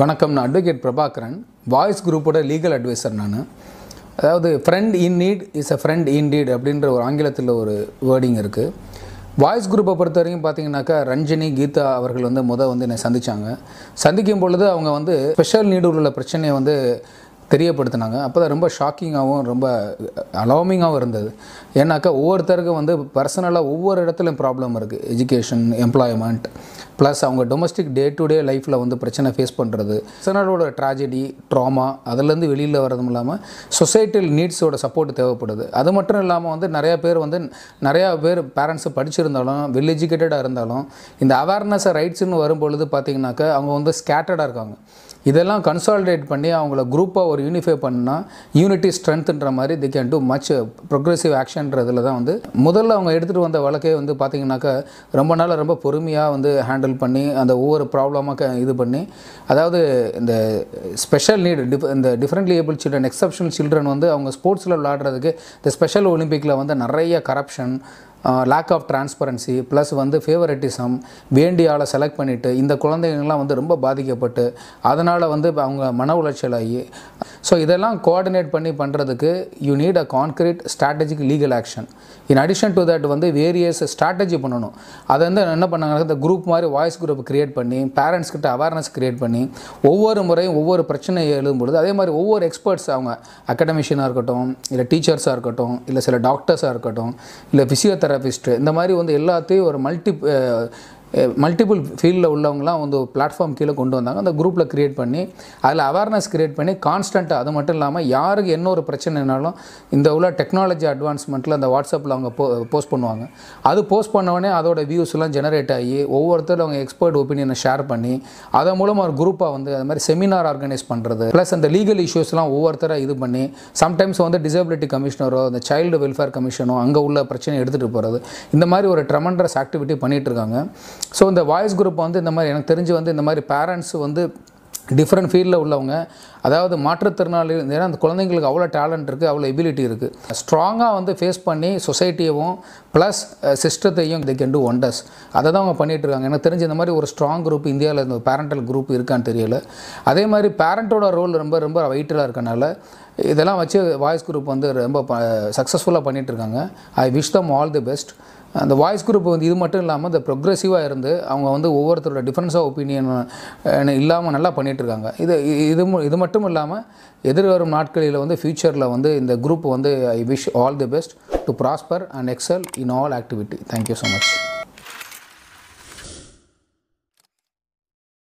வணக்கம் நான் advocate Prabhakaran voice குரூப்போட லீகல் அட்வைசர் நான் அதாவது friend in need is a friend in deed அப்படின்ற ஒரு ஆங்கிலத்தில் ஒரு வேர்டிங் இருக்குது வாய்ஸ் குரூப்பை பொறுத்த வரைக்கும் பார்த்தீங்கன்னாக்கா ரஞ்சினி கீதா அவர்கள் வந்து முதல் வந்து என்னை சந்தித்தாங்க சந்திக்கும் பொழுது அவங்க வந்து ஸ்பெஷல் நீடு உள்ள பிரச்சனையை வந்து தெரியப்படுத்தினாங்க அப்போ தான் ரொம்ப ஷாக்கிங்காகவும் ரொம்ப அலோமிங்காகவும் இருந்தது ஏன்னாக்கா ஒவ்வொருத்தருக்கும் வந்து பர்சனலாக ஒவ்வொரு இடத்துலையும் ப்ராப்ளம் இருக்குது எஜுகேஷன் எம்ப்ளாய்மெண்ட் ப்ளஸ் அவங்க டொமஸ்டிக் டே டு டே லைஃப்பில் வந்து பிரச்சனை ஃபேஸ் பண்ணுறது சிலரோட ட்ராஜடி ட்ராமா அதுலேருந்து வெளியில் வரதும் இல்லாமல் சொசைட்டியில் நீட்ஸோட சப்போர்ட் தேவைப்படுது அது மட்டும் இல்லாமல் வந்து நிறையா பேர் வந்து நிறையா பேர் பேரண்ட்ஸு படிச்சிருந்தாலும் வெல் எஜுகேட்டடாக இருந்தாலும் இந்த அவேர்னஸ் ரைட்ஸ்னு வரும்பொழுது பார்த்திங்கனாக்க அவங்க வந்து ஸ்கேட்டர்டாக இருக்காங்க இதெல்லாம் கன்சாலிடேட் பண்ணி அவங்கள குரூப்பாக ஒரு யூனிஃபை பண்ணால் யூனிட்டி ஸ்ட்ரென்த்துன்ற மாதிரி they can do much progressive ஆக்ஷன்றதில் தான் வந்து முதல்ல அவங்க எடுத்துகிட்டு வந்த வழக்கே வந்து பார்த்திங்கனாக்கா ரொம்ப நாளாக ரொம்ப பொறுமையாக வந்து ஹேண்டில் பண்ணி அந்த ஒவ்வொரு ப்ராப்ளமாக இது பண்ணி அதாவது இந்த ஸ்பெஷல் நீடு டிஃப் இந்த differently able children exceptional children வந்து அவங்க ஸ்போர்ட்ஸில் விளாடுறதுக்கு இந்த ஸ்பெஷல் ஒலிம்பிக்கில் வந்து நிறைய corruption lack of transparency plus வந்து ஃபேவரட்டிசம் வேண்டிய ஆளை செலக்ட் பண்ணிவிட்டு இந்த குழந்தைங்கள்லாம் வந்து ரொம்ப பாதிக்கப்பட்டு அதனால் வந்து அவங்க மன உளைச்சல் ஆகி ஸோ இதெல்லாம் கோஆர்டினேட் பண்ணி பண்ணுறதுக்கு you need a concrete strategic legal action in addition to that வந்து வேரியஸ் ஸ்ட்ராட்டஜி பண்ணணும் அதை வந்து என்ன பண்ணாங்க இந்த குரூப் மாதிரி வாய்ஸ் குரூப் க்ரியேட் பண்ணி பேரண்ட்ஸ்கிட்ட அவேர்னஸ் க்ரியேட் பண்ணி ஒவ்வொரு முறையும் ஒவ்வொரு பிரச்சனை எழுதும்பொழுது அதே மாதிரி ஒவ்வொரு எக்ஸ்பர்ட்ஸ் அவங்க அகடமிஷியனாக இருக்கட்டும் இல்லை டீச்சர்ஸாக இருக்கட்டும் இல்லை சில டாக்டர்ஸாக இருக்கட்டும் இல்லை ஃபிசியோதெரா தெரபிஸ்ட்டு இந்த மாதிரி வந்து எல்லாத்தையும் ஒரு மல்டி மல்டிபிள் ஃபீல்டில் உள்ளவங்களாம் வந்து பிளாட்ஃபார்ம் கீழே கொண்டு வந்தாங்க அந்த குரூப்பில் க்ரியேட் பண்ணி அதில் அவேர்னஸ் க்ரியேட் பண்ணி கான்ஸ்டண்ட்டாக அது மட்டும் இல்லாமல் யாருக்கு என்ன ஒரு பிரச்சனைனாலும் இந்த உள்ள டெக்னாலஜி அட்வான்ஸ்மெண்ட்டில் அந்த வாட்ஸ்அப்பில் அவங்க போ போஸ்ட் பண்ணுவாங்க அது போஸ்ட் பண்ணவொடனே அதோட வியூஸ்லாம் ஜெனரேட் ஆகி ஒவ்வொருத்தரும் அவங்க எக்ஸ்பர்ட் ஒப்பீனியனை ஷேர் பண்ணி அதன் மூலமாக ஒரு குரூப்பாக வந்து அது மாதிரி செமினார் ஆர்கனைஸ் பண்ணுறது ப்ளஸ் அந்த லீகல் இஷ்யூஸ்லாம் ஒவ்வொருத்தராக இது பண்ணி சம்டைம்ஸ் வந்து டிசபிலிட்டி கமிஷனரோ அந்த சைல்டு வெல்ஃபேர் கமிஷனோ அங்கே உள்ள பிரச்சனை எடுத்துகிட்டு போகிறது இந்த மாதிரி ஒரு ட்ரமண்டஸ் ஆக்டிவிட்டி பண்ணிகிட்டு இருக்காங்க ஸோ இந்த வாய்ஸ் குரூப் வந்து இந்த மாதிரி எனக்கு தெரிஞ்சு வந்து இந்த மாதிரி பேரண்ட்ஸ் வந்து டிஃப்ரெண்ட் ஃபீல்டில் உள்ளவங்க அதாவது மாற்றுத்திறனாளி ஏன்னா அந்த குழந்தைங்களுக்கு அவ்வளோ டேலண்ட் இருக்குது அவ்வளோ எபிலிட்டி இருக்குது ஸ்ட்ராங்காக வந்து ஃபேஸ் பண்ணி சொசைட்டியவும் ப்ளஸ் சிஸ்டத்தையும் தி கெண்டு டூ ஒண்டர்ஸ் அதை தான் அவங்க பண்ணிகிட்ருக்காங்க எனக்கு தெரிஞ்சு இந்த மாதிரி ஒரு ஸ்ட்ராங் குரூப் இந்தியாவில் இந்த பேரண்டல் குரூப் இருக்கான்னு தெரியல அதே மாதிரி பேரண்ட்டோட ரோல் ரொம்ப ரொம்ப வைட்டலாக இருக்கனால இதெல்லாம் வச்சு வாய்ஸ் குரூப் வந்து ரொம்ப சக்ஸஸ்ஃபுல்லாக பண்ணிகிட்ருக்காங்க I wish them all the best அந்த வாய்ஸ் குரூப் வந்து இது மட்டும் இல்லாமல் இந்த ப்ரொக்ரெசிவாக இருந்து அவங்க வந்து ஒவ்வொருத்தரோட டிஃப்ரென்ஸ் ஆஃப் ஒப்பீனியன் இல்லாமல் நல்லா பண்ணிகிட்டு இருக்காங்க இது இது இது மட்டும் இல்லாமல் எதிர்வரும் நாட்களில் வந்து ஃப்யூச்சரில் வந்து இந்த குரூப் வந்து I wish all the best to prosper and excel in all activity thank you so much